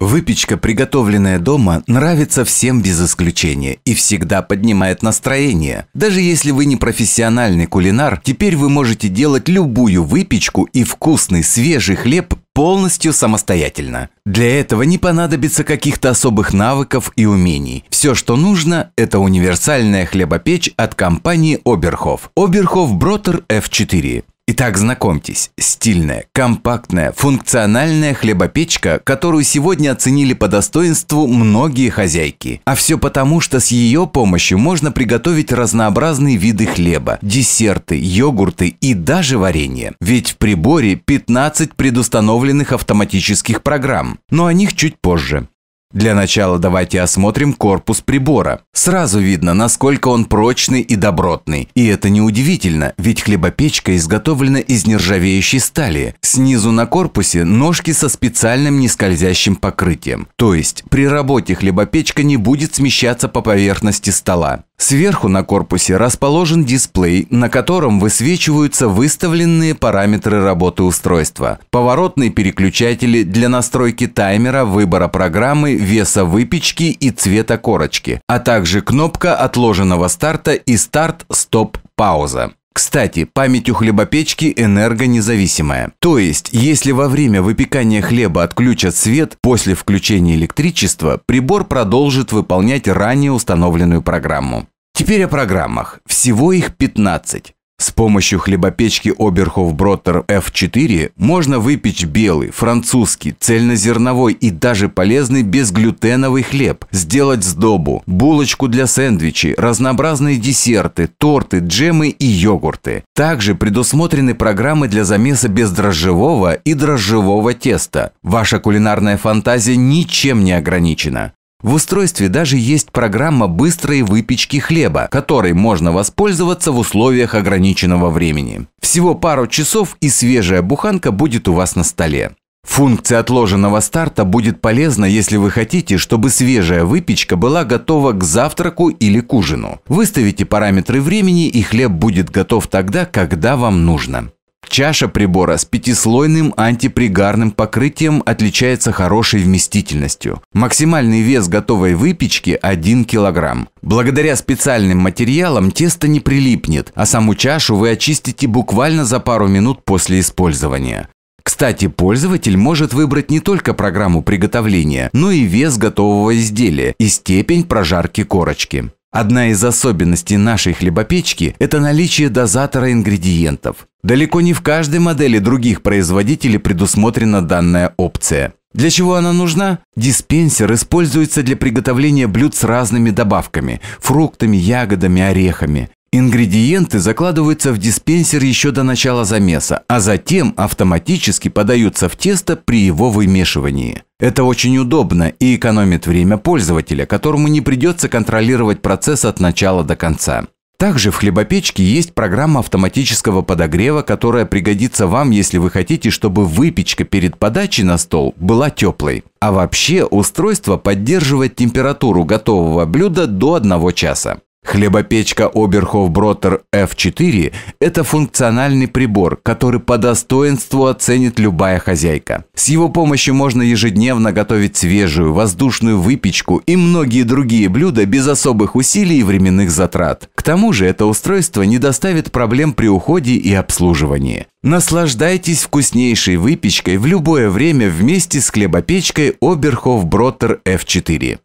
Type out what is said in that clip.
Выпечка, приготовленная дома, нравится всем без исключения и всегда поднимает настроение. Даже если вы не профессиональный кулинар, теперь вы можете делать любую выпечку и вкусный свежий хлеб полностью самостоятельно. Для этого не понадобится каких-то особых навыков и умений. Все, что нужно, это универсальная хлебопечь от компании Оберхов. Оберхов Бротер F4. Итак, знакомьтесь, стильная, компактная, функциональная хлебопечка, которую сегодня оценили по достоинству многие хозяйки. А все потому, что с ее помощью можно приготовить разнообразные виды хлеба, десерты, йогурты и даже варенье. Ведь в приборе 15 предустановленных автоматических программ, но о них чуть позже. Для начала давайте осмотрим корпус прибора. Сразу видно, насколько он прочный и добротный. И это неудивительно, ведь хлебопечка изготовлена из нержавеющей стали. Снизу на корпусе ножки со специальным нескользящим покрытием. То есть при работе хлебопечка не будет смещаться по поверхности стола. Сверху на корпусе расположен дисплей, на котором высвечиваются выставленные параметры работы устройства. Поворотные переключатели для настройки таймера, выбора программы, веса выпечки и цвета корочки, а также кнопка отложенного старта и старт-стоп-пауза. Кстати, память у хлебопечки энергонезависимая. То есть, если во время выпекания хлеба отключат свет, после включения электричества прибор продолжит выполнять ранее установленную программу. Теперь о программах. Всего их 15. С помощью хлебопечки Oberhof Оберхофброттер F4 можно выпечь белый, французский, цельнозерновой и даже полезный безглютеновый хлеб, сделать сдобу, булочку для сэндвичей, разнообразные десерты, торты, джемы и йогурты. Также предусмотрены программы для замеса бездрожжевого и дрожжевого теста. Ваша кулинарная фантазия ничем не ограничена. В устройстве даже есть программа быстрой выпечки хлеба, которой можно воспользоваться в условиях ограниченного времени. Всего пару часов и свежая буханка будет у вас на столе. Функция отложенного старта будет полезна, если вы хотите, чтобы свежая выпечка была готова к завтраку или к ужину. Выставите параметры времени и хлеб будет готов тогда, когда вам нужно. Чаша прибора с пятислойным антипригарным покрытием отличается хорошей вместительностью. Максимальный вес готовой выпечки 1 кг. Благодаря специальным материалам тесто не прилипнет, а саму чашу вы очистите буквально за пару минут после использования. Кстати, пользователь может выбрать не только программу приготовления, но и вес готового изделия и степень прожарки корочки. Одна из особенностей нашей хлебопечки – это наличие дозатора ингредиентов. Далеко не в каждой модели других производителей предусмотрена данная опция. Для чего она нужна? Диспенсер используется для приготовления блюд с разными добавками – фруктами, ягодами, орехами. Ингредиенты закладываются в диспенсер еще до начала замеса, а затем автоматически подаются в тесто при его вымешивании. Это очень удобно и экономит время пользователя, которому не придется контролировать процесс от начала до конца. Также в хлебопечке есть программа автоматического подогрева, которая пригодится вам, если вы хотите, чтобы выпечка перед подачей на стол была теплой. А вообще устройство поддерживает температуру готового блюда до 1 часа. Хлебопечка Оберхофброттер F4 – это функциональный прибор, который по достоинству оценит любая хозяйка. С его помощью можно ежедневно готовить свежую, воздушную выпечку и многие другие блюда без особых усилий и временных затрат. К тому же это устройство не доставит проблем при уходе и обслуживании. Наслаждайтесь вкуснейшей выпечкой в любое время вместе с хлебопечкой Оберхофброттер F4.